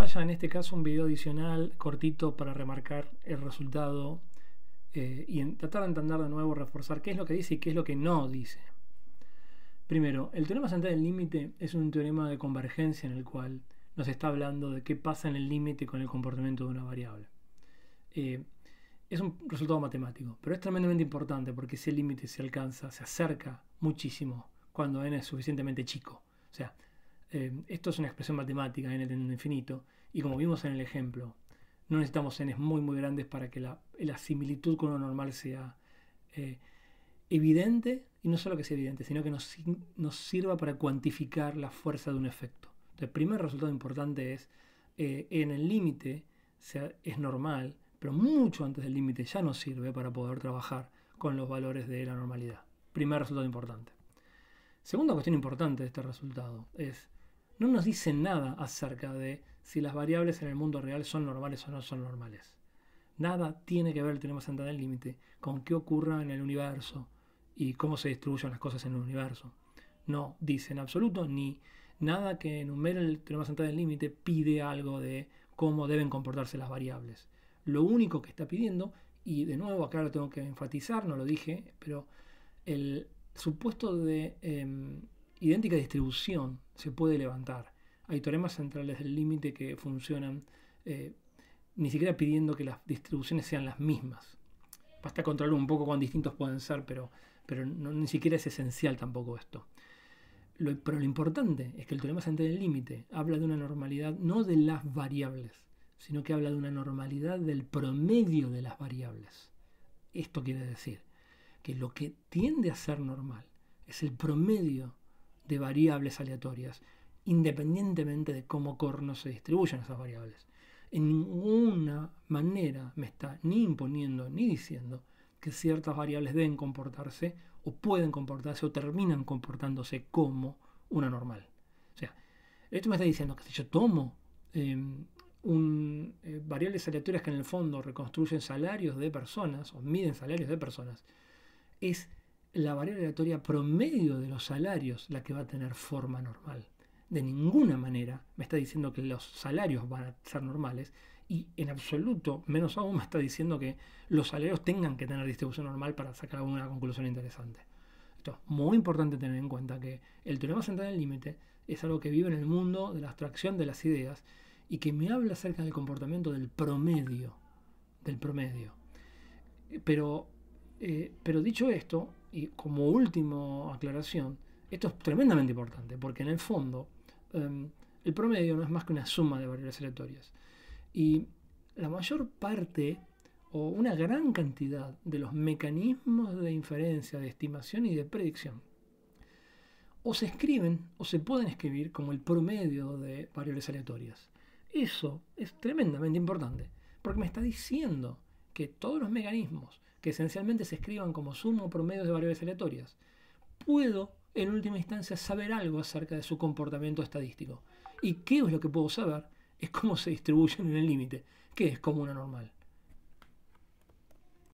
Vaya, en este caso un video adicional cortito para remarcar el resultado eh, y tratar de entender de nuevo, reforzar qué es lo que dice y qué es lo que no dice. Primero, el teorema central del límite es un teorema de convergencia en el cual nos está hablando de qué pasa en el límite con el comportamiento de una variable. Eh, es un resultado matemático, pero es tremendamente importante porque ese límite se alcanza, se acerca muchísimo cuando n es suficientemente chico. O sea, Em, esto es una expresión matemática n un infinito, y como vimos en el ejemplo, no necesitamos n muy muy grandes para que la, similitud con lo normal sea eh, evidente, y no solo que sea evidente, sino que nos, sirva para cuantificar la fuerza de un efecto. Entonces, el primer resultado importante es, eh, en el límite es normal, pero mucho antes del límite ya nos sirve para poder trabajar con los valores de la normalidad. Primer resultado importante. Segunda cuestión importante de este resultado es no nos dice nada acerca de si las variables en el mundo real son normales o no son normales. Nada tiene que ver, el tenemos central del límite, con qué ocurra en el universo y cómo se distribuyen las cosas en el universo. No dice en absoluto ni nada que enumere el teorema central del límite pide algo de cómo deben comportarse las variables. Lo único que está pidiendo, y de nuevo acá lo tengo que enfatizar, no lo dije, pero el supuesto de em, idéntica distribución se puede levantar. Hay teoremas centrales del límite que funcionan eh, ni siquiera pidiendo que las distribuciones sean las mismas. Basta controlar un poco cuán distintos pueden ser, pero, pero ni siquiera es esencial tampoco esto. pero lo importante es que el teorema central del límite habla de una normalidad no de las variables, sino que habla de una normalidad del promedio de las variables. Esto quiere decir que lo que tiende a ser normal es el promedio de variables aleatorias, independientemente de cómo corno se distribuyen esas variables. En ninguna manera me está ni imponiendo ni diciendo que ciertas variables deben comportarse o pueden comportarse o terminan comportándose como una normal. O sea, esto me está diciendo que si yo tomo em, un, eh, variables aleatorias que en el fondo reconstruyen salarios de personas o miden salarios de personas, es la variable aleatoria promedio de los salarios la que va a tener forma normal. De ninguna manera me está diciendo que los salarios van a ser normales y en absoluto, menos aún, me está diciendo que los salarios tengan que tener distribución normal para sacar alguna conclusión interesante. Esto es muy importante tener en cuenta que el teorema central del límite es algo que vive en el mundo de la abstracción de las ideas y que me habla acerca del comportamiento del promedio, del promedio. Pero eh, pero dicho esto, y como última aclaración, esto es tremendamente importante, porque en el fondo em, el promedio no es más que una suma de variables aleatorias. Y la mayor parte o una gran cantidad de los mecanismos de inferencia, de estimación y de predicción, o se escriben o se pueden escribir como el promedio de variables aleatorias. Eso es tremendamente importante, porque me está diciendo que todos los mecanismos que esencialmente se escriban como sumo promedio de variables aleatorias, puedo en última instancia saber algo acerca de su comportamiento estadístico. ¿Y qué es lo que puedo saber? Es cómo se distribuyen en el límite, que es como una normal.